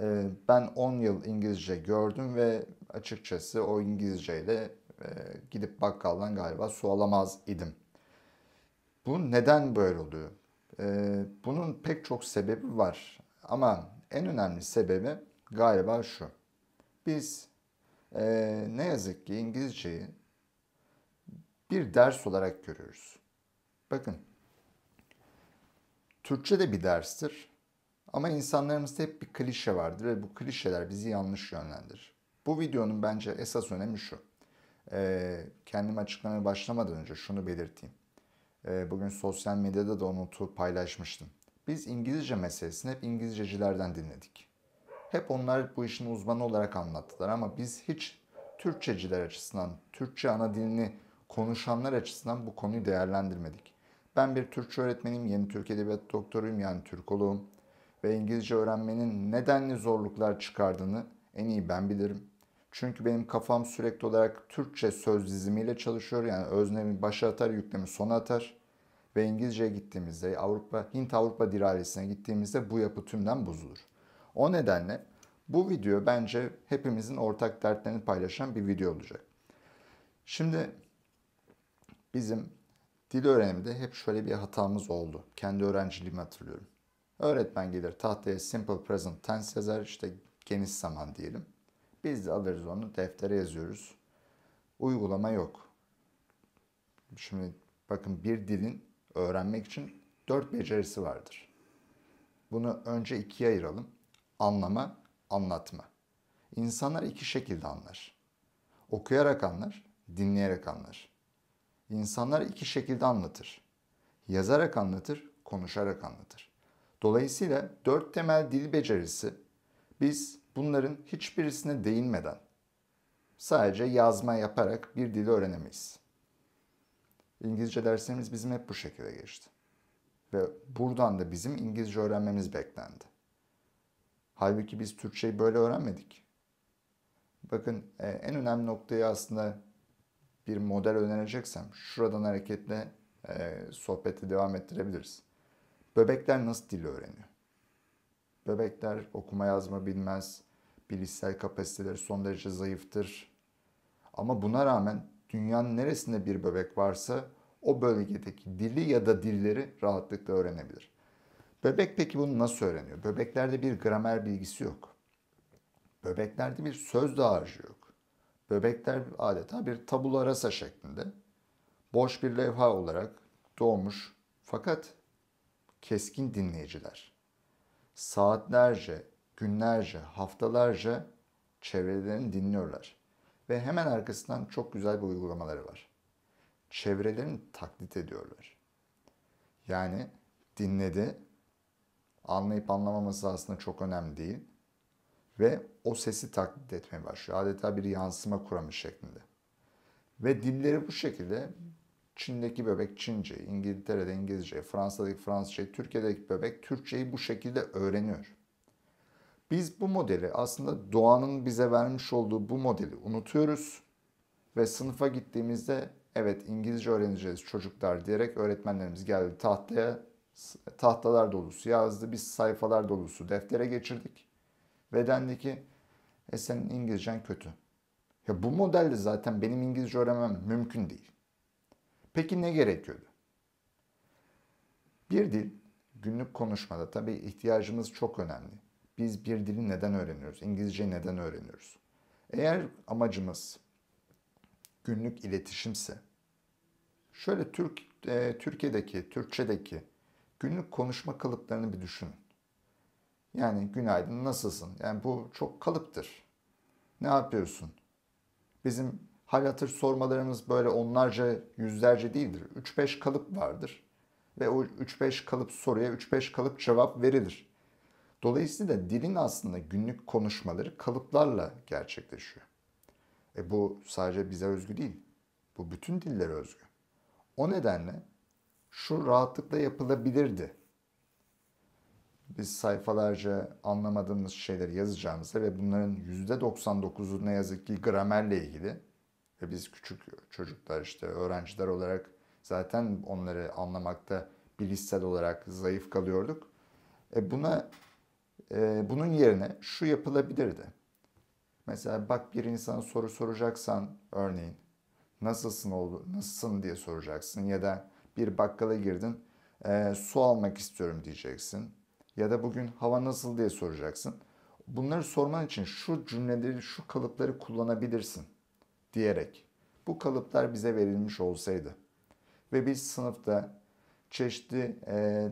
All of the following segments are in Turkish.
Ee, ben 10 yıl İngilizce gördüm ve açıkçası o İngilizceyle e, gidip bakkaldan galiba su alamaz idim. Bu neden böyle oluyor? Ee, bunun pek çok sebebi var ama en önemli sebebi galiba şu. Biz e, ne yazık ki İngilizceyi bir ders olarak görüyoruz. Bakın, Türkçe de bir derstir ama insanlarımızda hep bir klişe vardır ve bu klişeler bizi yanlış yönlendirir. Bu videonun bence esas önemi şu. Ee, kendimi açıklamaya başlamadan önce şunu belirteyim. Ee, bugün sosyal medyada da onu paylaşmıştım. Biz İngilizce meselesini hep İngilizcecilerden dinledik. Hep onlar bu işin uzmanı olarak anlattılar ama biz hiç Türkçeciler açısından, Türkçe ana dilini konuşanlar açısından bu konuyu değerlendirmedik. Ben bir Türkçe öğretmenim, yeni Türk Edebiyat doktoruyum yani Türkoloğum ve İngilizce öğrenmenin nedenli zorluklar çıkardığını en iyi ben bilirim. Çünkü benim kafam sürekli olarak Türkçe söz dizimiyle çalışıyor. Yani öznemi başa atar, yüklemi sona atar. Ve İngilizce'ye gittiğimizde, Avrupa, Hint Avrupa diralesine gittiğimizde bu yapı tümden bozulur. O nedenle bu video bence hepimizin ortak dertlerini paylaşan bir video olacak. Şimdi bizim dil öğrenimde hep şöyle bir hatamız oldu. Kendi öğrenciliğimi hatırlıyorum. Öğretmen gelir tahtaya simple present tense yazar işte geniş zaman diyelim. Biz de alırız onu deftere yazıyoruz. Uygulama yok. Şimdi bakın bir dilin öğrenmek için dört becerisi vardır. Bunu önce ikiye ayıralım. Anlama, anlatma. İnsanlar iki şekilde anlar. Okuyarak anlar, dinleyerek anlar. İnsanlar iki şekilde anlatır. Yazarak anlatır, konuşarak anlatır. Dolayısıyla dört temel dil becerisi biz bunların hiçbirisine değinmeden sadece yazma yaparak bir dili öğrenemeyiz. İngilizce derslerimiz bizim hep bu şekilde geçti. Ve buradan da bizim İngilizce öğrenmemiz beklendi. Halbuki biz Türkçeyi böyle öğrenmedik. Bakın e, en önemli noktayı aslında bir model önereceksem şuradan hareketle e, sohbeti devam ettirebiliriz. Bebekler nasıl dil öğreniyor? Bebekler okuma yazma bilmez, bilişsel kapasiteleri son derece zayıftır. Ama buna rağmen dünyanın neresinde bir bebek varsa o bölgedeki dili ya da dilleri rahatlıkla öğrenebilir. Bebek peki bunu nasıl öğreniyor? Bebeklerde bir gramer bilgisi yok. Bebeklerde bir söz dağarcığı yok. Bebekler adeta bir tabula rasa şeklinde boş bir levha olarak doğmuş fakat keskin dinleyiciler. Saatlerce, günlerce, haftalarca çevrelerini dinliyorlar. Ve hemen arkasından çok güzel bir uygulamaları var. Çevrelerini taklit ediyorlar. Yani dinledi, anlayıp anlamaması aslında çok önemli değil. Ve o sesi taklit etmeye başlıyor. Adeta bir yansıma kuramış şeklinde. Ve dilleri bu şekilde Çin'deki bebek Çince, İngiltere'de İngilizce, Fransa'daki Fransızca, Türkiye'deki bebek Türkçeyi bu şekilde öğreniyor. Biz bu modeli aslında doğanın bize vermiş olduğu bu modeli unutuyoruz ve sınıfa gittiğimizde evet İngilizce öğreneceğiz çocuklar diyerek öğretmenlerimiz geldi tahtaya tahtalar dolusu yazdı. Biz sayfalar dolusu deftere geçirdik. Ve dendi ki e senin İngilizcen kötü. Ya bu modelde zaten benim İngilizce öğrenmem mümkün değil. Peki ne gerekiyordu? Bir dil günlük konuşmada tabii ihtiyacımız çok önemli. Biz bir dili neden öğreniyoruz? İngilizceyi neden öğreniyoruz? Eğer amacımız günlük iletişimse şöyle Türk e, Türkiye'deki, Türkçedeki günlük konuşma kalıplarını bir düşünün. Yani günaydın, nasılsın? Yani bu çok kalıptır. Ne yapıyorsun? Bizim Hal hatır sormalarımız böyle onlarca, yüzlerce değildir. 3-5 kalıp vardır ve o 3-5 kalıp soruya 3-5 kalıp cevap verilir. Dolayısıyla dilin aslında günlük konuşmaları kalıplarla gerçekleşiyor. E bu sadece bize özgü değil. Bu bütün dillere özgü. O nedenle şu rahatlıkla yapılabilirdi. Biz sayfalarca anlamadığımız şeyleri yazacağımızda ve bunların %99'u ne yazık ki gramerle ilgili ve biz küçük çocuklar işte öğrenciler olarak zaten onları anlamakta bilişsel olarak zayıf kalıyorduk. E buna e, bunun yerine şu yapılabilirdi. Mesela bak bir insana soru soracaksan örneğin nasılsın oldu nasılsın diye soracaksın ya da bir bakkala girdin e, su almak istiyorum diyeceksin ya da bugün hava nasıl diye soracaksın. Bunları sorman için şu cümleleri, şu kalıpları kullanabilirsin diyerek bu kalıplar bize verilmiş olsaydı ve biz sınıfta çeşitli e,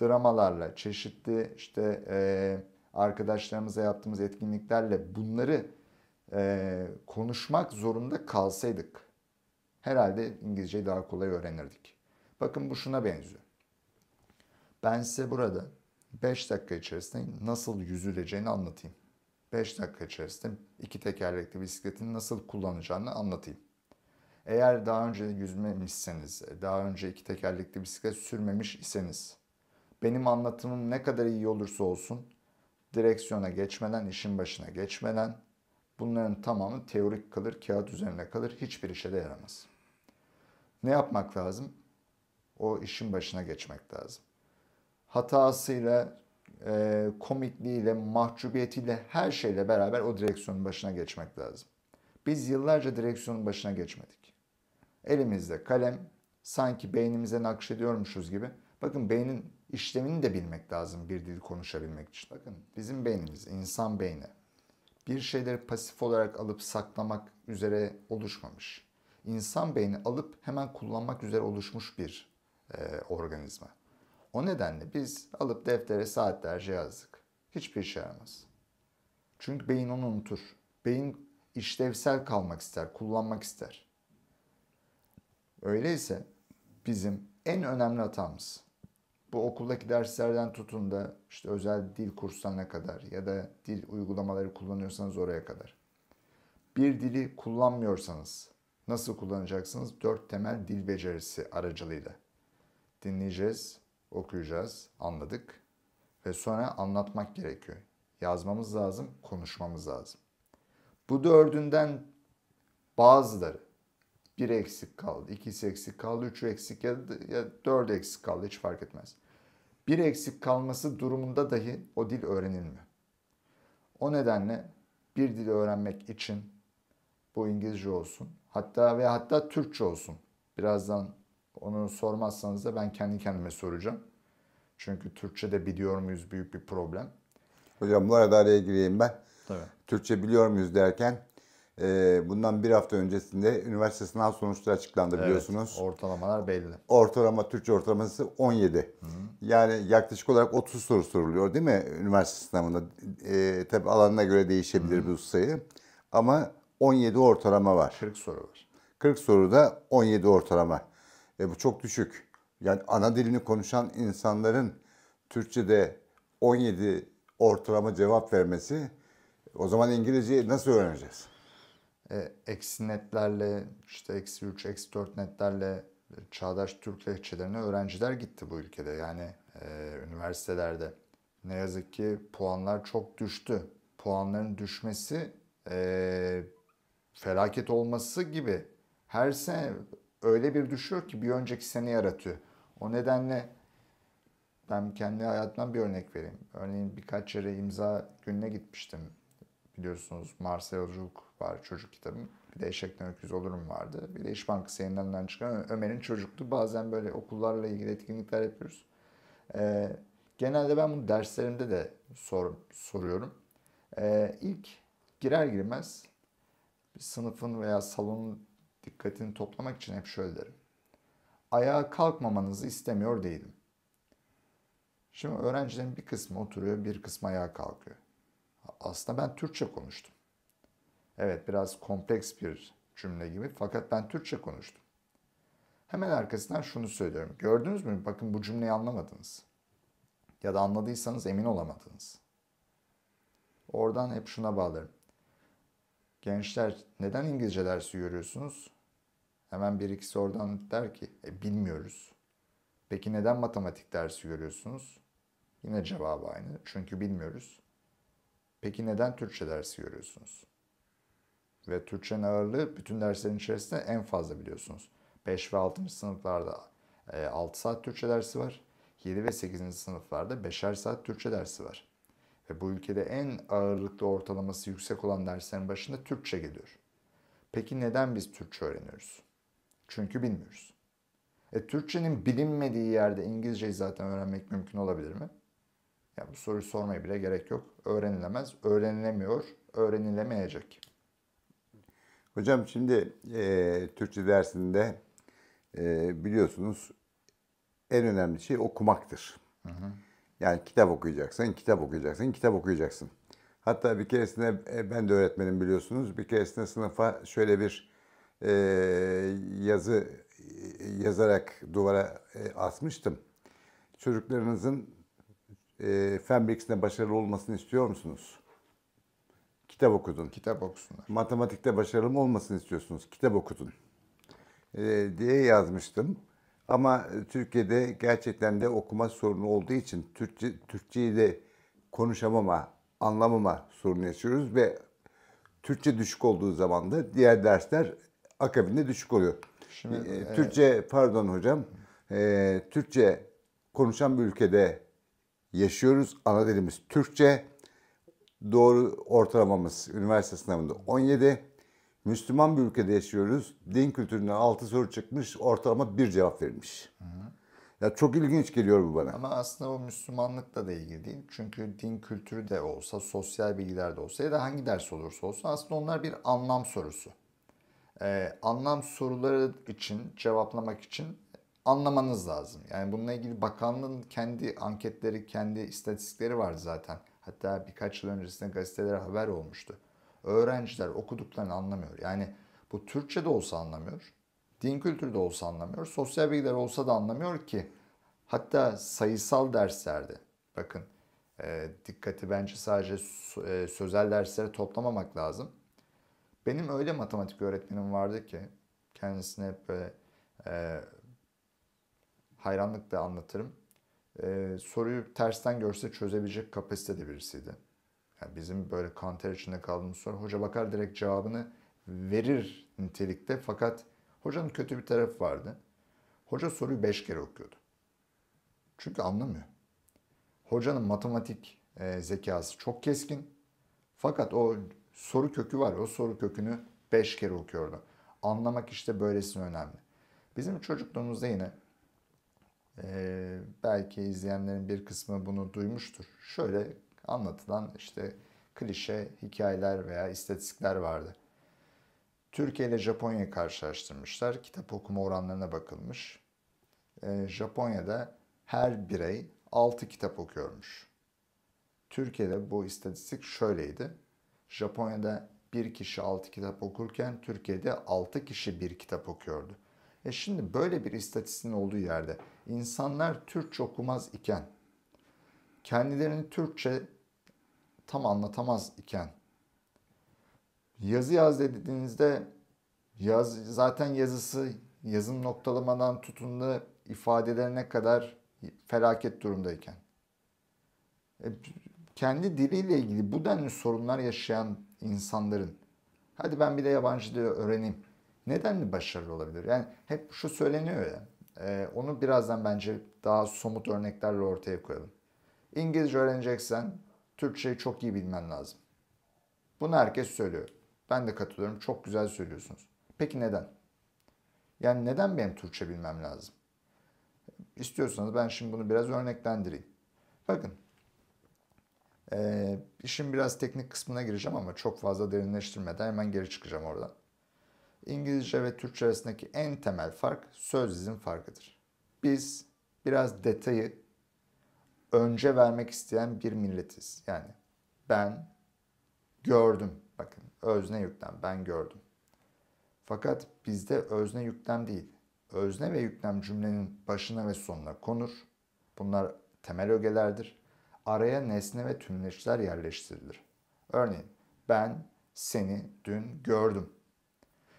dramalarla, çeşitli işte e, arkadaşlarımıza yaptığımız etkinliklerle bunları e, konuşmak zorunda kalsaydık herhalde İngilizceyi daha kolay öğrenirdik. Bakın bu şuna benziyor. Ben size burada 5 dakika içerisinde nasıl yüzüleceğini anlatayım. 5 dakika içerisinde iki tekerlekli bisikletin nasıl kullanacağını anlatayım. Eğer daha önce yüzmemişseniz, daha önce iki tekerlekli bisiklet sürmemiş iseniz, benim anlatımım ne kadar iyi olursa olsun, direksiyona geçmeden, işin başına geçmeden bunların tamamı teorik kalır, kağıt üzerine kalır, hiçbir işe de yaramaz. Ne yapmak lazım? O işin başına geçmek lazım. Hatasıyla e, komikliğiyle, mahcubiyetiyle, her şeyle beraber o direksiyonun başına geçmek lazım. Biz yıllarca direksiyonun başına geçmedik. Elimizde kalem, sanki beynimize nakşediyormuşuz gibi. Bakın beynin işlemini de bilmek lazım bir dil konuşabilmek için. Bakın bizim beynimiz, insan beyni bir şeyleri pasif olarak alıp saklamak üzere oluşmamış. İnsan beyni alıp hemen kullanmak üzere oluşmuş bir e, organizma. O nedenle biz alıp deftere saatlerce yazdık. Hiçbir işe yaramaz. Çünkü beyin onu unutur. Beyin işlevsel kalmak ister, kullanmak ister. Öyleyse bizim en önemli hatamız bu okuldaki derslerden tutun da işte özel dil kurslarına kadar ya da dil uygulamaları kullanıyorsanız oraya kadar. Bir dili kullanmıyorsanız nasıl kullanacaksınız? Dört temel dil becerisi aracılığıyla. Dinleyeceğiz, okuyacağız, anladık ve sonra anlatmak gerekiyor. Yazmamız lazım, konuşmamız lazım. Bu dördünden bazıları bir eksik kaldı, ikisi eksik kaldı, üçü eksik ya, ya dört eksik kaldı hiç fark etmez. Bir eksik kalması durumunda dahi o dil öğrenilmiyor. O nedenle bir dil öğrenmek için bu İngilizce olsun hatta ve hatta Türkçe olsun. Birazdan onu sormazsanız da ben kendi kendime soracağım. Çünkü Türkçe de biliyor muyuz büyük bir problem. Hocam bu arada araya gireyim ben. Tabii. Türkçe biliyor muyuz derken e, bundan bir hafta öncesinde üniversite sınav sonuçları açıklandı evet, biliyorsunuz. Ortalamalar belli. Ortalama Türkçe ortalaması 17. hı Yani yaklaşık olarak 30 soru soruluyor değil mi üniversite sınavında? E, tabi alanına göre değişebilir hı bu sayı. Ama 17 ortalama var. 40 soru var. 40 soruda 17 ortalama. E bu çok düşük. Yani ana dilini konuşan insanların Türkçe'de 17 ortalama cevap vermesi o zaman İngilizceyi nasıl öğreneceğiz? E, eksi netlerle işte eksi 3, eksi 4 netlerle çağdaş Türk lehçelerine öğrenciler gitti bu ülkede. Yani e, üniversitelerde ne yazık ki puanlar çok düştü. Puanların düşmesi e, felaket olması gibi her sene öyle bir düşüyor ki bir önceki sene yaratıyor. O nedenle ben kendi hayatımdan bir örnek vereyim. Örneğin birkaç yere imza gününe gitmiştim. Biliyorsunuz Mars Yolculuk var çocuk kitabım. Bir de Eşekten Öküz Olurum vardı. Bir de İş Bankası yayınlarından çıkan Ömer'in çocuktu. Bazen böyle okullarla ilgili etkinlikler yapıyoruz. Ee, genelde ben bunu derslerimde de sor, soruyorum. Ee, ilk girer girmez sınıfın veya salonun dikkatini toplamak için hep şöyle derim. Ayağa kalkmamanızı istemiyor değilim. Şimdi öğrencilerin bir kısmı oturuyor, bir kısmı ayağa kalkıyor. Aslında ben Türkçe konuştum. Evet biraz kompleks bir cümle gibi fakat ben Türkçe konuştum. Hemen arkasından şunu söylüyorum. Gördünüz mü? Bakın bu cümleyi anlamadınız. Ya da anladıysanız emin olamadınız. Oradan hep şuna bağlarım. Gençler neden İngilizce dersi görüyorsunuz? Hemen bir ikisi oradan der ki e, bilmiyoruz. Peki neden matematik dersi görüyorsunuz? Yine cevabı aynı. Çünkü bilmiyoruz. Peki neden Türkçe dersi görüyorsunuz? Ve Türkçenin ağırlığı bütün derslerin içerisinde en fazla biliyorsunuz. 5 ve 6. sınıflarda 6 e, saat Türkçe dersi var. 7 ve 8. sınıflarda 5'er saat Türkçe dersi var. Ve bu ülkede en ağırlıklı ortalaması yüksek olan derslerin başında Türkçe geliyor. Peki neden biz Türkçe öğreniyoruz? Çünkü bilmiyoruz. E, Türkçenin bilinmediği yerde İngilizceyi zaten öğrenmek mümkün olabilir mi? Ya bu soruyu sormaya bile gerek yok. Öğrenilemez, öğrenilemiyor, öğrenilemeyecek. Hocam şimdi e, Türkçe dersinde e, biliyorsunuz en önemli şey okumaktır. Hı hı. Yani kitap okuyacaksın, kitap okuyacaksın, kitap okuyacaksın. Hatta bir keresinde e, ben de öğretmenim biliyorsunuz. Bir keresinde sınıfa şöyle bir e, yazı e, yazarak duvara e, asmıştım. Çocuklarınızın e, fen bilgisinde başarılı olmasını istiyor musunuz? Kitap okudun. Kitap okusunlar. Matematikte başarılı mı olmasını istiyorsunuz? Kitap okudun. E, diye yazmıştım. Ama Türkiye'de gerçekten de okuma sorunu olduğu için Türkçe, Türkçeyi de konuşamama, anlamama sorunu yaşıyoruz ve Türkçe düşük olduğu zaman da diğer dersler akabinde düşük oluyor. Şimdi, e, Türkçe e, pardon hocam. E, Türkçe konuşan bir ülkede yaşıyoruz. Ana dilimiz Türkçe. Doğru ortalamamız üniversite sınavında 17. Müslüman bir ülkede yaşıyoruz. Din kültüründen 6 soru çıkmış, ortalama bir cevap verilmiş. Hı hı. Ya çok ilginç geliyor bu bana. Ama aslında o Müslümanlıkla da ilgili değil. Çünkü din kültürü de olsa, sosyal bilgiler de olsa ya da hangi ders olursa olsun aslında onlar bir anlam sorusu e, anlam soruları için cevaplamak için anlamanız lazım. Yani bununla ilgili bakanlığın kendi anketleri, kendi istatistikleri var zaten. Hatta birkaç yıl öncesinde gazetelere haber olmuştu. Öğrenciler okuduklarını anlamıyor. Yani bu Türkçe de olsa anlamıyor. Din kültürü de olsa anlamıyor. Sosyal bilgiler olsa da anlamıyor ki. Hatta sayısal derslerde bakın e, dikkati bence sadece e, sözel derslere toplamamak lazım benim öyle matematik öğretmenim vardı ki kendisine hep böyle e, hayranlıkla anlatırım. E, soruyu tersten görse çözebilecek kapasitede birisiydi. Yani bizim böyle kanter içinde kaldığımız soru hoca bakar direkt cevabını verir nitelikte fakat hocanın kötü bir tarafı vardı. Hoca soruyu beş kere okuyordu. Çünkü anlamıyor. Hocanın matematik e, zekası çok keskin. Fakat o soru kökü var. O soru kökünü 5 kere okuyordu. Anlamak işte böylesine önemli. Bizim çocukluğumuzda yine e, belki izleyenlerin bir kısmı bunu duymuştur. Şöyle anlatılan işte klişe hikayeler veya istatistikler vardı. Türkiye ile Japonya karşılaştırmışlar. Kitap okuma oranlarına bakılmış. E, Japonya'da her birey 6 kitap okuyormuş. Türkiye'de bu istatistik şöyleydi. Japonya'da bir kişi altı kitap okurken Türkiye'de altı kişi bir kitap okuyordu. E şimdi böyle bir istatistiğin olduğu yerde insanlar Türkçe okumaz iken, kendilerini Türkçe tam anlatamaz iken, yazı yaz dediğinizde yaz, zaten yazısı yazım noktalamadan tutun da ifadelerine kadar felaket durumdayken. E, kendi diliyle ilgili bu denli sorunlar yaşayan insanların hadi ben bir de yabancı dil öğreneyim neden nedenli başarılı olabilir? Yani hep şu söyleniyor ya e, onu birazdan bence daha somut örneklerle ortaya koyalım. İngilizce öğreneceksen Türkçeyi çok iyi bilmen lazım. Bunu herkes söylüyor. Ben de katılıyorum. Çok güzel söylüyorsunuz. Peki neden? Yani neden benim Türkçe bilmem lazım? İstiyorsanız ben şimdi bunu biraz örneklendireyim. Bakın ee, işin biraz teknik kısmına gireceğim ama çok fazla derinleştirmeden hemen geri çıkacağım oradan. İngilizce ve Türkçe arasındaki en temel fark söz dizim farkıdır. Biz biraz detayı önce vermek isteyen bir milletiz. Yani ben gördüm. Bakın özne yüklem ben gördüm. Fakat bizde özne yüklem değil. Özne ve yüklem cümlenin başına ve sonuna konur. Bunlar temel ögelerdir araya nesne ve tümleçler yerleştirilir. Örneğin ben seni dün gördüm.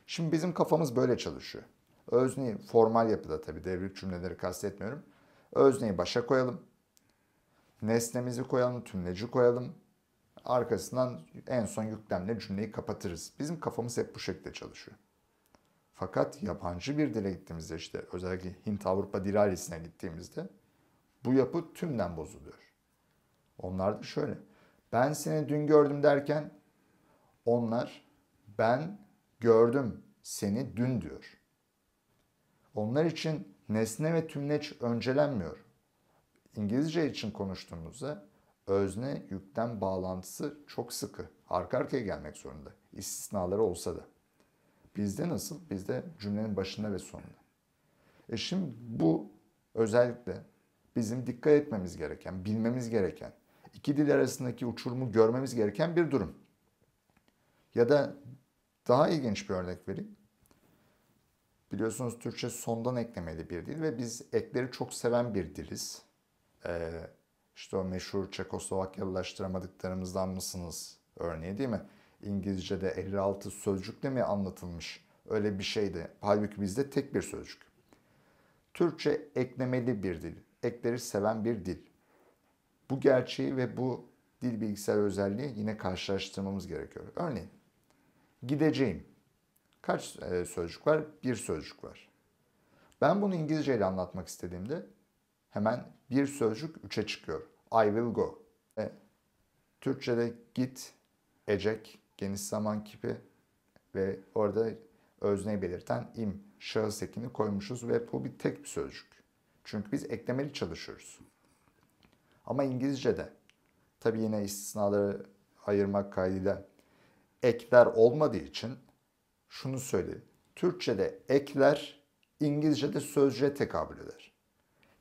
Şimdi bizim kafamız böyle çalışıyor. Özneyi formal yapıda tabi devrik cümleleri kastetmiyorum. Özneyi başa koyalım. Nesnemizi koyalım, tümleci koyalım. Arkasından en son yüklemle cümleyi kapatırız. Bizim kafamız hep bu şekilde çalışıyor. Fakat yabancı bir dile gittiğimizde işte özellikle Hint Avrupa dil ailesine gittiğimizde bu yapı tümden bozuluyor. Onlar da şöyle. Ben seni dün gördüm derken onlar ben gördüm seni dün diyor. Onlar için nesne ve tümleç öncelenmiyor. İngilizce için konuştuğumuzda özne yükten bağlantısı çok sıkı. Arka arkaya gelmek zorunda. İstisnaları olsa da. Bizde nasıl? Bizde cümlenin başında ve sonunda. E şimdi bu özellikle bizim dikkat etmemiz gereken, bilmemiz gereken iki dil arasındaki uçurumu görmemiz gereken bir durum. Ya da daha ilginç bir örnek vereyim. Biliyorsunuz Türkçe sondan eklemeli bir dil ve biz ekleri çok seven bir diliz. Ee, işte o meşhur Çekoslovakyalılaştıramadıklarımızdan mısınız örneği değil mi? İngilizce'de 56 sözcükle mi anlatılmış? Öyle bir şeydi. Halbuki bizde tek bir sözcük. Türkçe eklemeli bir dil. Ekleri seven bir dil. Bu gerçeği ve bu dil bilgisayar özelliği yine karşılaştırmamız gerekiyor. Örneğin gideceğim. Kaç e, sözcük var? Bir sözcük var. Ben bunu İngilizce ile anlatmak istediğimde hemen bir sözcük üçe çıkıyor. I will go. E, Türkçe'de git, ecek, geniş zaman kipi ve orada özneyi belirten im, şahıs ekini koymuşuz ve bu bir tek bir sözcük. Çünkü biz eklemeli çalışıyoruz. Ama İngilizce'de tabi yine istisnaları ayırmak kaydıyla ekler olmadığı için şunu söyleyeyim. Türkçe'de ekler İngilizce'de sözcüğe tekabül eder.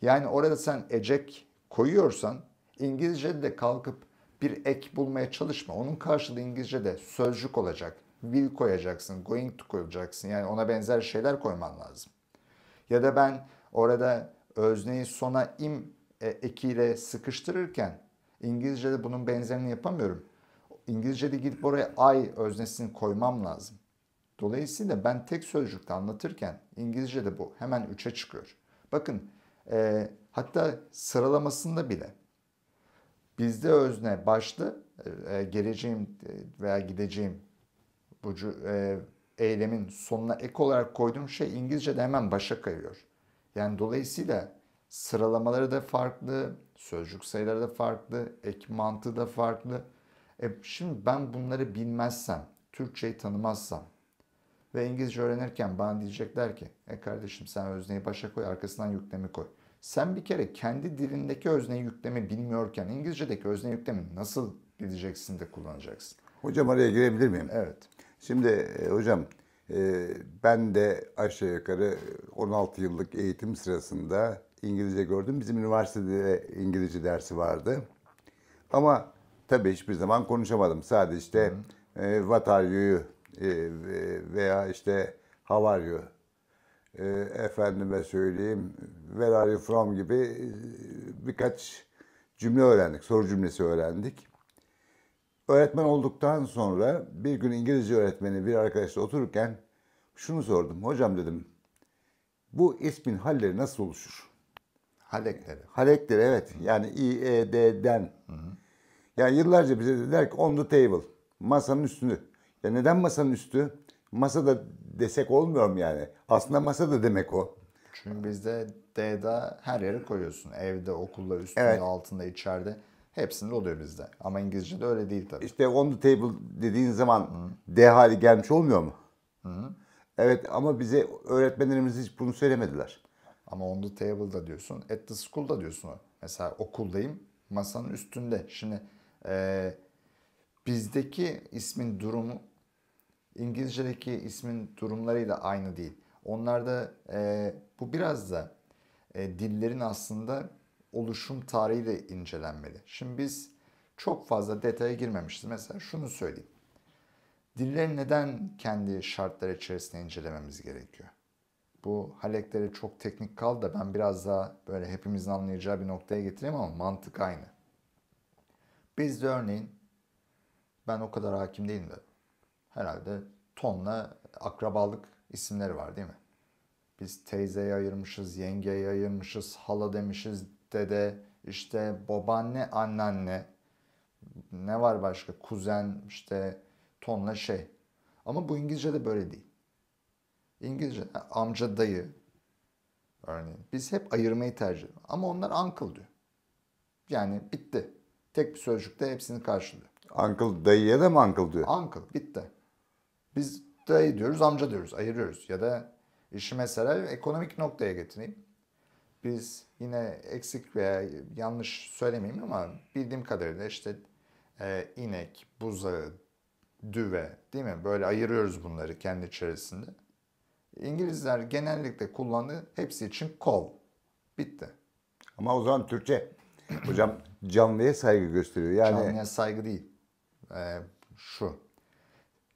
Yani orada sen ecek koyuyorsan İngilizce'de de kalkıp bir ek bulmaya çalışma. Onun karşılığı İngilizce'de sözcük olacak. Will koyacaksın, going to koyacaksın. Yani ona benzer şeyler koyman lazım. Ya da ben orada özneyi sona im e, ekiyle sıkıştırırken İngilizce'de bunun benzerini yapamıyorum. İngilizce'de gidip oraya I öznesini koymam lazım. Dolayısıyla ben tek sözcükte anlatırken İngilizce'de bu hemen üçe çıkıyor. Bakın e, hatta sıralamasında bile bizde özne başlı e, geleceğim e, veya gideceğim bu e, eylemin sonuna ek olarak koyduğum şey İngilizce'de hemen başa kayıyor. Yani dolayısıyla Sıralamaları da farklı, sözcük sayıları da farklı, ek mantığı da farklı. E şimdi ben bunları bilmezsem, Türkçeyi tanımazsam ve İngilizce öğrenirken bana diyecekler ki e kardeşim sen özneyi başa koy arkasından yüklemi koy. Sen bir kere kendi dilindeki özneyi yüklemi bilmiyorken İngilizce'deki özne yüklemi nasıl bileceksin de kullanacaksın? Hocam araya girebilir miyim? Evet. Şimdi e, hocam e, ben de aşağı yukarı 16 yıllık eğitim sırasında İngilizce gördüm. Bizim üniversitede İngilizce dersi vardı. Ama tabii hiçbir zaman konuşamadım. Sadece işte Hı. e, what are you e, veya işte how are you e, efendime söyleyeyim where are you from gibi e, birkaç cümle öğrendik. Soru cümlesi öğrendik. Öğretmen olduktan sonra bir gün İngilizce öğretmeni bir arkadaşla otururken şunu sordum. Hocam dedim bu ismin halleri nasıl oluşur? Halekleri. Halekleri evet. Yani İED'den. Hı hı. Yani yıllarca bize dediler ki on the table. Masanın üstünü. Ya neden masanın üstü? Masada desek olmuyor mu yani? Aslında masa da demek o. Çünkü bizde D'da her yere koyuyorsun. Evde, okulda, üstünde, evet. altında, içeride. Hepsinde oluyor bizde. Ama İngilizce'de öyle değil tabii. İşte on the table dediğin zaman Hı. D hali gelmiş olmuyor mu? Hı. Evet ama bize öğretmenlerimiz hiç bunu söylemediler. Ama on the table'da diyorsun, at the school'da diyorsun. Mesela okuldayım, masanın üstünde. Şimdi e, bizdeki ismin durumu İngilizce'deki ismin durumlarıyla aynı değil. Onlarda e, bu biraz da e, dillerin aslında oluşum tarihi de incelenmeli. Şimdi biz çok fazla detaya girmemiştik. Mesela şunu söyleyeyim. Dilleri neden kendi şartları içerisinde incelememiz gerekiyor? bu halekleri çok teknik kaldı da ben biraz daha böyle hepimizin anlayacağı bir noktaya getireyim ama mantık aynı. Biz de örneğin ben o kadar hakim değilim de herhalde tonla akrabalık isimleri var değil mi? Biz teyzeye ayırmışız, yengeye ayırmışız, hala demişiz, dede, işte babaanne, anneanne. Ne var başka? Kuzen, işte tonla şey. Ama bu İngilizce'de böyle değil. İngilizce amca dayı örneğin. Biz hep ayırmayı tercih ediyoruz. Ama onlar uncle diyor. Yani bitti. Tek bir sözcükte hepsini karşılıyor. Uncle dayıya da mı uncle diyor? Uncle bitti. Biz dayı diyoruz, amca diyoruz, ayırıyoruz. Ya da işi mesela ekonomik noktaya getireyim. Biz yine eksik veya yanlış söylemeyeyim ama bildiğim kadarıyla işte e, inek, buzağı, düve değil mi? Böyle ayırıyoruz bunları kendi içerisinde. İngilizler genellikle kullandığı hepsi için kol. Bitti. Ama o zaman Türkçe hocam canlıya saygı gösteriyor. Yani... Canlıya saygı değil. Ee, şu.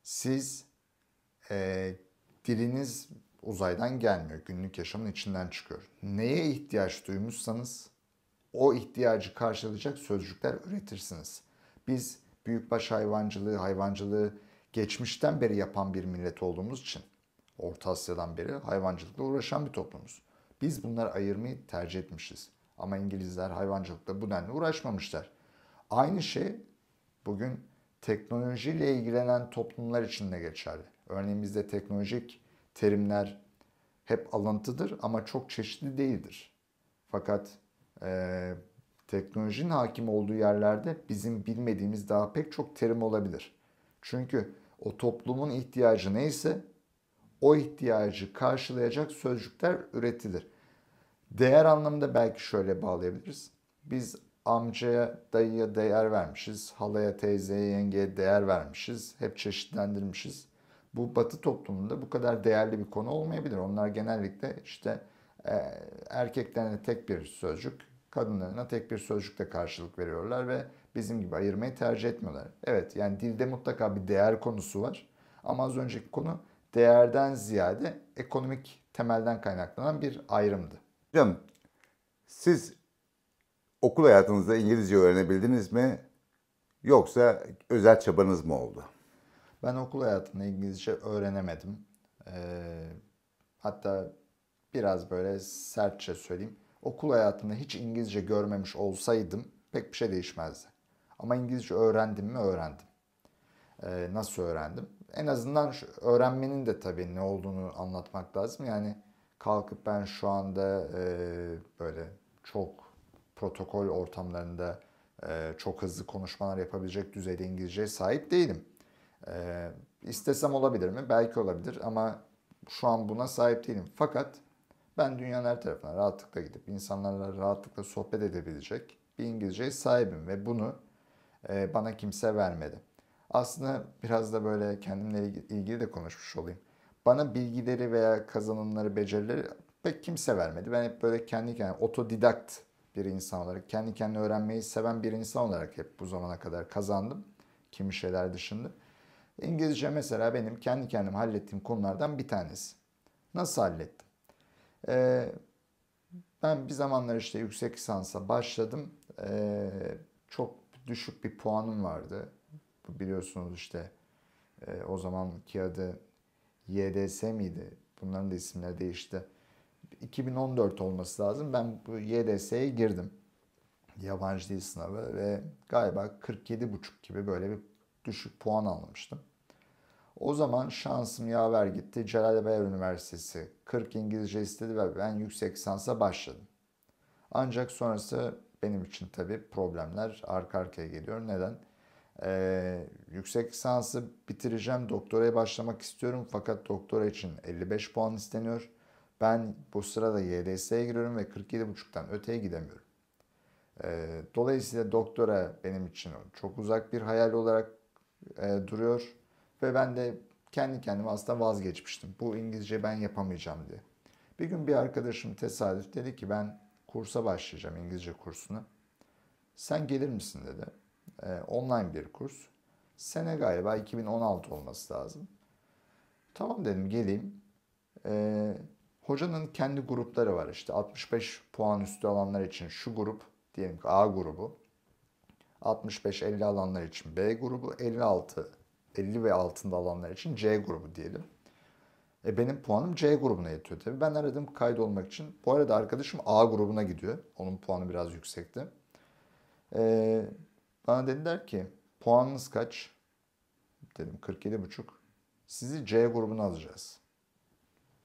Siz e, diliniz uzaydan gelmiyor. Günlük yaşamın içinden çıkıyor. Neye ihtiyaç duymuşsanız o ihtiyacı karşılayacak sözcükler üretirsiniz. Biz büyükbaş hayvancılığı, hayvancılığı geçmişten beri yapan bir millet olduğumuz için Orta Asya'dan beri hayvancılıkla uğraşan bir toplumuz. Biz bunları ayırmayı tercih etmişiz. Ama İngilizler hayvancılıkla bu denli uğraşmamışlar. Aynı şey bugün teknolojiyle ilgilenen toplumlar için de geçerli. Örneğin bizde teknolojik terimler hep alıntıdır ama çok çeşitli değildir. Fakat e, teknolojinin hakim olduğu yerlerde bizim bilmediğimiz daha pek çok terim olabilir. Çünkü o toplumun ihtiyacı neyse o ihtiyacı karşılayacak sözcükler üretilir. Değer anlamında belki şöyle bağlayabiliriz. Biz amcaya, dayıya değer vermişiz, halaya, teyzeye, yengeye değer vermişiz, hep çeşitlendirmişiz. Bu batı toplumunda bu kadar değerli bir konu olmayabilir. Onlar genellikle işte e, erkeklerine tek bir sözcük, kadınlarına tek bir sözcükle karşılık veriyorlar ve bizim gibi ayırmayı tercih etmiyorlar. Evet yani dilde mutlaka bir değer konusu var ama az önceki konu değerden ziyade ekonomik temelden kaynaklanan bir ayrımdı. Hocam siz okul hayatınızda İngilizce öğrenebildiniz mi yoksa özel çabanız mı oldu? Ben okul hayatında İngilizce öğrenemedim. Ee, hatta biraz böyle sertçe söyleyeyim. Okul hayatında hiç İngilizce görmemiş olsaydım pek bir şey değişmezdi. Ama İngilizce öğrendim mi öğrendim. Ee, nasıl öğrendim? en azından şu öğrenmenin de tabii ne olduğunu anlatmak lazım. Yani kalkıp ben şu anda e, böyle çok protokol ortamlarında e, çok hızlı konuşmalar yapabilecek düzeyde İngilizceye sahip değilim. E, istesem olabilir mi? Belki olabilir ama şu an buna sahip değilim. Fakat ben dünyanın her tarafına rahatlıkla gidip insanlarla rahatlıkla sohbet edebilecek bir İngilizceye sahibim ve bunu e, bana kimse vermedi. Aslında biraz da böyle kendimle ilgili de konuşmuş olayım. Bana bilgileri veya kazanımları, becerileri pek kimse vermedi. Ben hep böyle kendi kendime otodidakt bir insan olarak, kendi kendine öğrenmeyi seven bir insan olarak hep bu zamana kadar kazandım. Kimi şeyler dışında. İngilizce mesela benim kendi kendim hallettiğim konulardan bir tanesi. Nasıl hallettim? Ee, ben bir zamanlar işte yüksek lisansa başladım. Ee, çok düşük bir puanım vardı biliyorsunuz işte e, o zamanki adı YDS miydi? Bunların da isimleri değişti. 2014 olması lazım. Ben bu YDS'ye girdim. Yabancı dil sınavı ve galiba 47,5 gibi böyle bir düşük puan almıştım. O zaman şansım yaver gitti. Celal Bayar Üniversitesi 40 İngilizce istedi ve ben yüksek lisansa başladım. Ancak sonrası benim için tabii problemler arka arkaya geliyor. Neden? Ee, yüksek lisansı bitireceğim, doktoraya başlamak istiyorum fakat doktora için 55 puan isteniyor. Ben bu sırada YDS'ye giriyorum ve 47.5'tan öteye gidemiyorum. Ee, dolayısıyla doktora benim için çok uzak bir hayal olarak e, duruyor ve ben de kendi kendime aslında vazgeçmiştim. Bu İngilizce ben yapamayacağım diye. Bir gün bir arkadaşım tesadüf dedi ki ben kursa başlayacağım İngilizce kursuna. Sen gelir misin dedi. E, online bir kurs. Sene galiba 2016 olması lazım. Tamam dedim geleyim. E, hocanın kendi grupları var işte 65 puan üstü alanlar için şu grup diyelim ki A grubu. 65-50 alanlar için B grubu, 56 50 ve altında alanlar için C grubu diyelim. E benim puanım C grubuna yetiyor tabii. Ben aradım kaydolmak için. Bu arada arkadaşım A grubuna gidiyor. Onun puanı biraz yüksekti. Ee, bana dediler ki puanınız kaç? Dedim 47,5. Sizi C grubuna alacağız.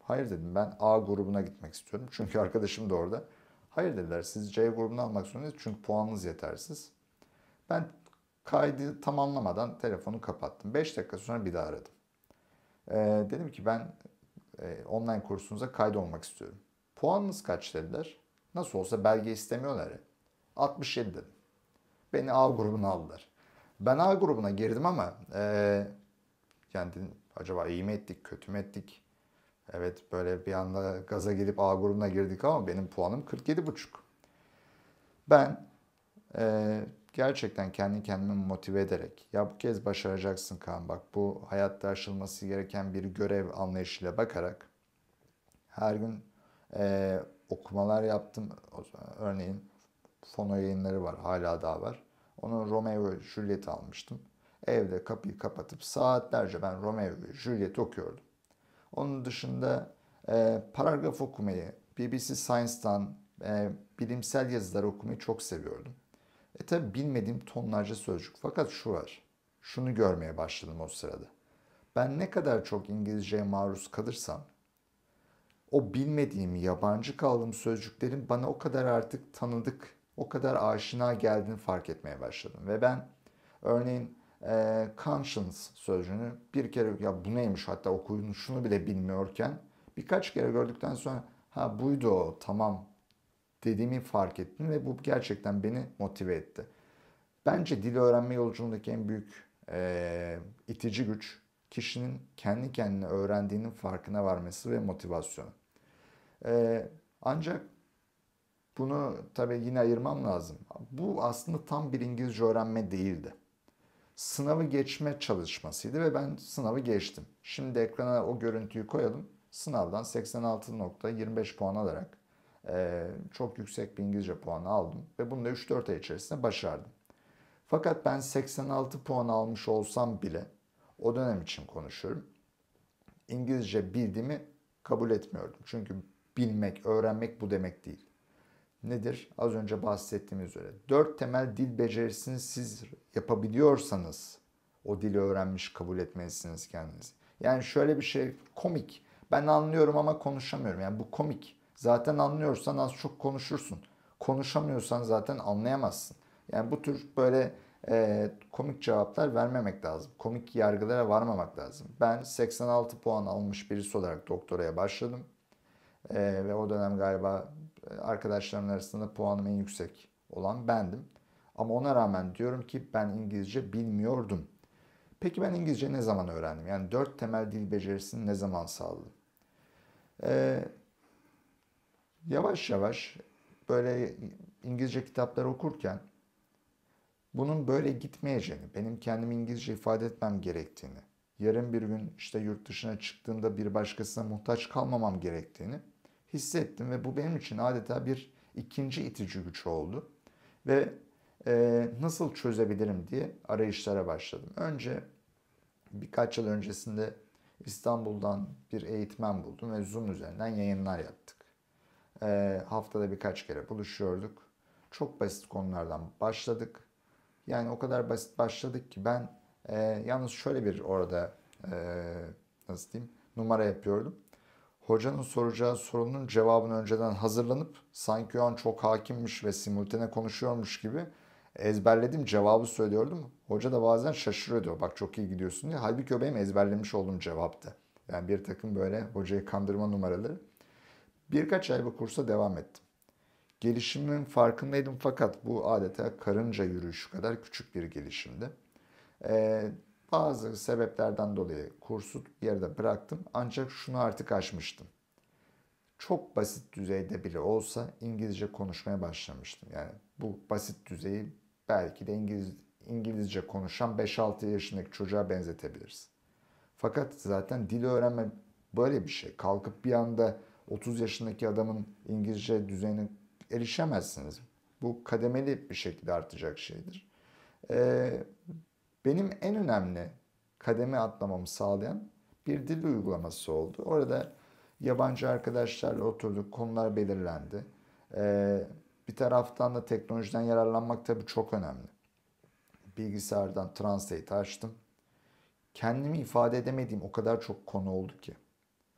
Hayır dedim ben A grubuna gitmek istiyorum. Çünkü arkadaşım da orada. Hayır dediler siz C grubuna almak zorundayız çünkü puanınız yetersiz. Ben kaydı tamamlamadan telefonu kapattım. 5 dakika sonra bir daha aradım. Ee, dedim ki ben e, online kursunuza kaydolmak istiyorum. Puanınız kaç dediler. Nasıl olsa belge istemiyorlar ya. 67 dedim. Beni A grubuna aldılar. Ben A grubuna girdim ama e, yani dedim, acaba iyi mi ettik, kötü mü ettik? Evet böyle bir anda gaza gelip A grubuna girdik ama benim puanım 47,5. Ben e, gerçekten kendi kendimi motive ederek ya bu kez başaracaksın Kaan bak bu hayatta aşılması gereken bir görev anlayışıyla bakarak her gün e, okumalar yaptım. Örneğin fono yayınları var. Hala daha var. Onu Romeo ve Juliet almıştım. Evde kapıyı kapatıp saatlerce ben Romeo ve Juliet okuyordum. Onun dışında e, paragraf okumayı, BBC Science'dan e, bilimsel yazılar okumayı çok seviyordum. E tabi bilmediğim tonlarca sözcük. Fakat şu var. Şunu görmeye başladım o sırada. Ben ne kadar çok İngilizceye maruz kalırsam o bilmediğim, yabancı kaldığım sözcüklerin bana o kadar artık tanıdık o kadar aşina geldiğini fark etmeye başladım. Ve ben örneğin e, conscience sözcüğünü bir kere ya bu neymiş hatta okuyuşunu bile bilmiyorken birkaç kere gördükten sonra ha buydu o tamam dediğimi fark ettim ve bu gerçekten beni motive etti. Bence dil öğrenme yolculuğundaki en büyük e, itici güç kişinin kendi kendine öğrendiğinin farkına varması ve motivasyonu. E, ancak bunu tabii yine ayırmam lazım. Bu aslında tam bir İngilizce öğrenme değildi. Sınavı geçme çalışmasıydı ve ben sınavı geçtim. Şimdi ekrana o görüntüyü koyalım. Sınavdan 86.25 puan alarak e, çok yüksek bir İngilizce puanı aldım. Ve bunu da 3-4 ay içerisinde başardım. Fakat ben 86 puan almış olsam bile o dönem için konuşuyorum. İngilizce bildiğimi kabul etmiyordum. Çünkü bilmek, öğrenmek bu demek değil nedir? Az önce bahsettiğim üzere. Dört temel dil becerisini siz yapabiliyorsanız o dili öğrenmiş kabul etmelisiniz kendinizi. Yani şöyle bir şey komik. Ben anlıyorum ama konuşamıyorum. Yani bu komik. Zaten anlıyorsan az çok konuşursun. Konuşamıyorsan zaten anlayamazsın. Yani bu tür böyle e, komik cevaplar vermemek lazım. Komik yargılara varmamak lazım. Ben 86 puan almış birisi olarak doktoraya başladım. E, ve o dönem galiba arkadaşlarım arasında puanım en yüksek olan bendim. Ama ona rağmen diyorum ki ben İngilizce bilmiyordum. Peki ben İngilizce ne zaman öğrendim? Yani dört temel dil becerisini ne zaman sağladım? Ee, yavaş yavaş böyle İngilizce kitapları okurken bunun böyle gitmeyeceğini, benim kendimi İngilizce ifade etmem gerektiğini, yarın bir gün işte yurt dışına çıktığımda bir başkasına muhtaç kalmamam gerektiğini hissettim ve bu benim için adeta bir ikinci itici güç oldu. Ve e, nasıl çözebilirim diye arayışlara başladım. Önce birkaç yıl öncesinde İstanbul'dan bir eğitmen buldum ve Zoom üzerinden yayınlar yaptık. E, haftada birkaç kere buluşuyorduk. Çok basit konulardan başladık. Yani o kadar basit başladık ki ben e, yalnız şöyle bir orada e, nasıl diyeyim numara yapıyordum hocanın soracağı sorunun cevabını önceden hazırlanıp sanki o an çok hakimmiş ve simultane konuşuyormuş gibi ezberledim cevabı söylüyordum. Hoca da bazen şaşırıyor diyor bak çok iyi gidiyorsun diye. Halbuki o benim ezberlemiş olduğum cevaptı. Yani bir takım böyle hocayı kandırma numaraları. Birkaç ay bu kursa devam ettim. Gelişimin farkındaydım fakat bu adeta karınca yürüyüşü kadar küçük bir gelişimdi. Ee, bazı sebeplerden dolayı kursu yerde bıraktım ancak şunu artık aşmıştım. Çok basit düzeyde bile olsa İngilizce konuşmaya başlamıştım. Yani bu basit düzeyi belki de İngiliz, İngilizce konuşan 5-6 yaşındaki çocuğa benzetebiliriz. Fakat zaten dil öğrenme böyle bir şey. Kalkıp bir anda 30 yaşındaki adamın İngilizce düzeyine erişemezsiniz. Bu kademeli bir şekilde artacak şeydir. Ee, benim en önemli kademe atlamamı sağlayan bir dil uygulaması oldu. Orada yabancı arkadaşlarla oturduk, konular belirlendi. Ee, bir taraftan da teknolojiden yararlanmak tabii çok önemli. Bilgisayardan Translate açtım. Kendimi ifade edemediğim o kadar çok konu oldu ki.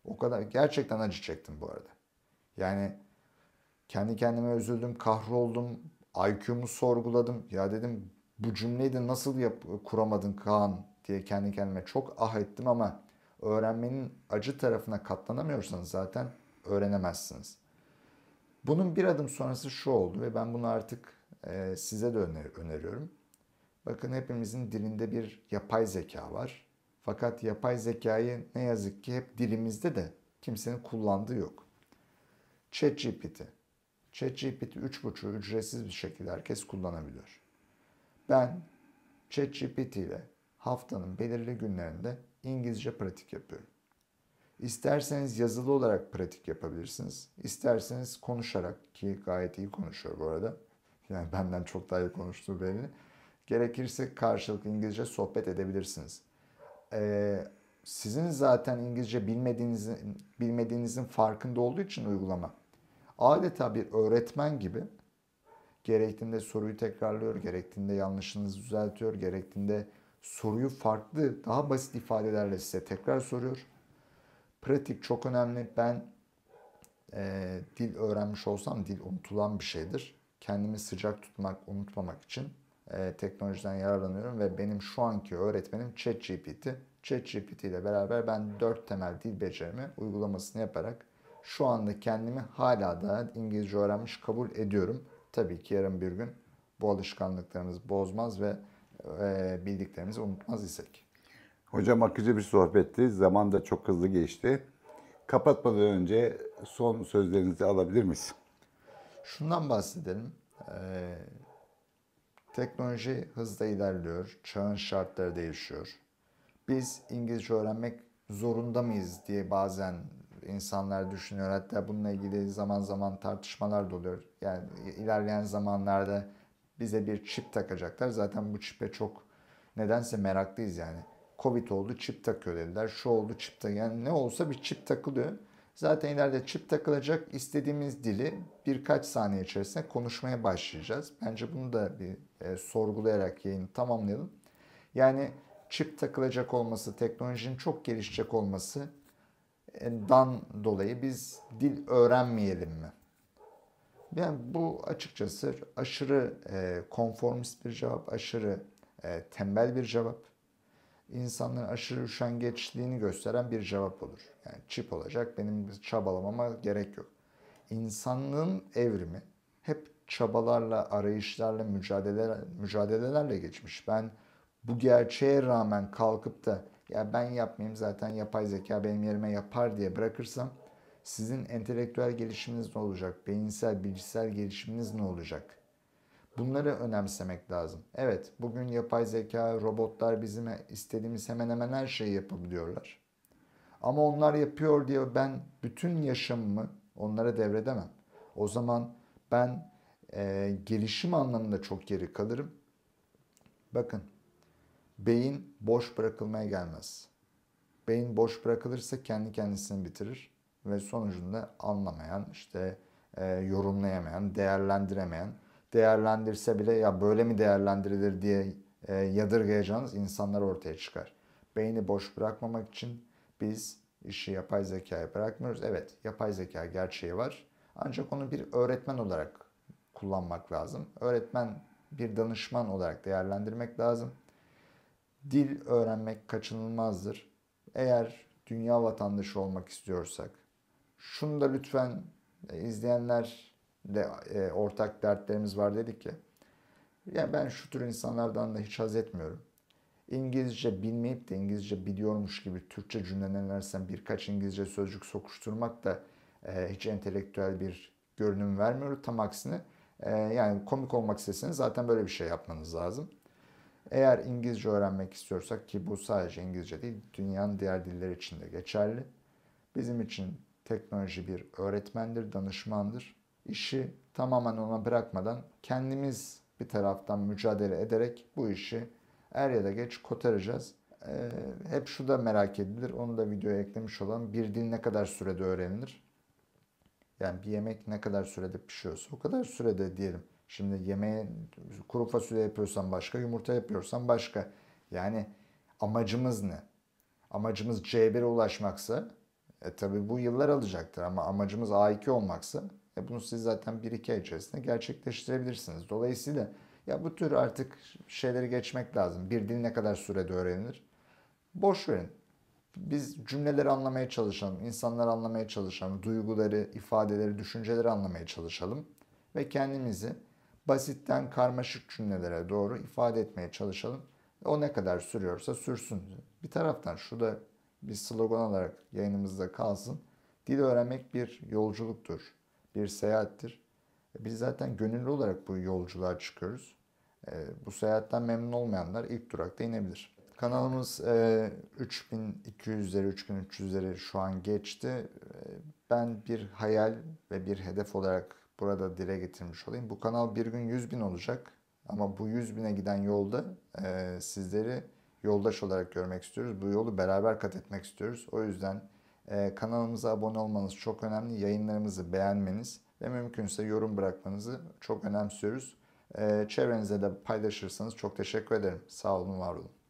O kadar gerçekten acı çektim bu arada. Yani kendi kendime üzüldüm, kahroldum, IQ'mu sorguladım. Ya dedim bu cümleyi de nasıl yap kuramadın Kaan diye kendi kendime çok ah ettim ama öğrenmenin acı tarafına katlanamıyorsanız zaten öğrenemezsiniz. Bunun bir adım sonrası şu oldu ve ben bunu artık e, size de öner öneriyorum. Bakın hepimizin dilinde bir yapay zeka var. Fakat yapay zekayı ne yazık ki hep dilimizde de kimsenin kullandığı yok. ChatGPT. ChatGPT 3.5'ü ücretsiz bir şekilde herkes kullanabiliyor. Ben ChatGPT ile haftanın belirli günlerinde İngilizce pratik yapıyorum. İsterseniz yazılı olarak pratik yapabilirsiniz. İsterseniz konuşarak ki gayet iyi konuşuyor bu arada. Yani benden çok daha iyi konuştuğu belli. Gerekirse karşılıklı İngilizce sohbet edebilirsiniz. Ee, sizin zaten İngilizce bilmediğinizin, bilmediğinizin farkında olduğu için uygulama adeta bir öğretmen gibi Gerektiğinde soruyu tekrarlıyor, gerektiğinde yanlışınızı düzeltiyor, gerektiğinde soruyu farklı, daha basit ifadelerle size tekrar soruyor. Pratik çok önemli. Ben e, dil öğrenmiş olsam dil unutulan bir şeydir. Kendimi sıcak tutmak, unutmamak için e, teknolojiden yararlanıyorum ve benim şu anki öğretmenim ChatGPT. ChatGPT ile beraber ben dört temel dil becerimi uygulamasını yaparak şu anda kendimi hala da İngilizce öğrenmiş kabul ediyorum tabii ki yarın bir gün bu alışkanlıklarınız bozmaz ve e, bildiklerimizi unutmaz isek. Hocam akıcı bir sohbetti. Zaman da çok hızlı geçti. Kapatmadan önce son sözlerinizi alabilir miyiz? Şundan bahsedelim. Ee, teknoloji hızla ilerliyor. Çağın şartları değişiyor. Biz İngilizce öğrenmek zorunda mıyız diye bazen insanlar düşünüyor. Hatta bununla ilgili zaman zaman tartışmalar da oluyor. Yani ilerleyen zamanlarda bize bir çip takacaklar. Zaten bu çipe çok nedense meraklıyız yani. Covid oldu çip takıyor dediler. Şu oldu çip takıyor. Yani ne olsa bir çip takılıyor. Zaten ileride çip takılacak istediğimiz dili birkaç saniye içerisinde konuşmaya başlayacağız. Bence bunu da bir e, sorgulayarak yayını tamamlayalım. Yani çip takılacak olması, teknolojinin çok gelişecek olması dan dolayı biz dil öğrenmeyelim mi? Yani bu açıkçası aşırı e, konformist bir cevap, aşırı e, tembel bir cevap. İnsanların aşırı üşengeçliğini gösteren bir cevap olur. Yani çip olacak, benim çabalamama gerek yok. İnsanlığın evrimi hep çabalarla, arayışlarla, mücadeleler, mücadelelerle geçmiş. Ben bu gerçeğe rağmen kalkıp da ya ben yapmayayım zaten yapay zeka benim yerime yapar diye bırakırsam sizin entelektüel gelişiminiz ne olacak? Beyinsel, bilgisel gelişiminiz ne olacak? Bunları önemsemek lazım. Evet, bugün yapay zeka, robotlar bizim istediğimiz hemen hemen her şeyi yapabiliyorlar. Ama onlar yapıyor diye ben bütün yaşamımı onlara devredemem. O zaman ben e, gelişim anlamında çok geri kalırım. Bakın beyin boş bırakılmaya gelmez. Beyin boş bırakılırsa kendi kendisini bitirir ve sonucunda anlamayan, işte e, yorumlayamayan, değerlendiremeyen, değerlendirse bile ya böyle mi değerlendirilir diye e, yadırgayacağınız insanlar ortaya çıkar. Beyni boş bırakmamak için biz işi yapay zekaya bırakmıyoruz. Evet, yapay zeka gerçeği var. Ancak onu bir öğretmen olarak kullanmak lazım. Öğretmen bir danışman olarak değerlendirmek lazım dil öğrenmek kaçınılmazdır. Eğer dünya vatandaşı olmak istiyorsak, şunu da lütfen e, izleyenler de e, ortak dertlerimiz var dedik ki, ya ben şu tür insanlardan da hiç haz etmiyorum. İngilizce bilmeyip de İngilizce biliyormuş gibi Türkçe cümleler arasında birkaç İngilizce sözcük sokuşturmak da e, hiç entelektüel bir görünüm vermiyor. Tam aksine e, yani komik olmak isteseniz zaten böyle bir şey yapmanız lazım. Eğer İngilizce öğrenmek istiyorsak ki bu sadece İngilizce değil, dünyanın diğer dilleri için de geçerli. Bizim için teknoloji bir öğretmendir, danışmandır. İşi tamamen ona bırakmadan kendimiz bir taraftan mücadele ederek bu işi er ya da geç kotaracağız. Ee, hep şu da merak edilir, onu da videoya eklemiş olan bir dil ne kadar sürede öğrenilir? Yani bir yemek ne kadar sürede pişiyorsa o kadar sürede diyelim Şimdi yemeğe kuru fasulye yapıyorsan başka, yumurta yapıyorsan başka. Yani amacımız ne? Amacımız C1'e ulaşmaksa e tabi bu yıllar alacaktır ama amacımız A2 olmaksa e bunu siz zaten 1-2 ay içerisinde gerçekleştirebilirsiniz. Dolayısıyla ya bu tür artık şeyleri geçmek lazım. Bir dil ne kadar sürede öğrenilir? Boş verin. Biz cümleleri anlamaya çalışalım, insanları anlamaya çalışalım, duyguları, ifadeleri, düşünceleri anlamaya çalışalım ve kendimizi basitten karmaşık cümlelere doğru ifade etmeye çalışalım. O ne kadar sürüyorsa sürsün. Bir taraftan şu da bir slogan olarak yayınımızda kalsın. Dil öğrenmek bir yolculuktur, bir seyahattir. Biz zaten gönüllü olarak bu yolculuğa çıkıyoruz. Ee, bu seyahatten memnun olmayanlar ilk durakta inebilir. Kanalımız 3200'leri, e, 3300'leri şu an geçti. Ee, ben bir hayal ve bir hedef olarak burada dile getirmiş olayım. Bu kanal bir gün 100 bin olacak. Ama bu 100 bine giden yolda e, sizleri yoldaş olarak görmek istiyoruz. Bu yolu beraber kat etmek istiyoruz. O yüzden e, kanalımıza abone olmanız çok önemli. Yayınlarımızı beğenmeniz ve mümkünse yorum bırakmanızı çok önemsiyoruz. E, çevrenize de paylaşırsanız çok teşekkür ederim. Sağ olun, var olun.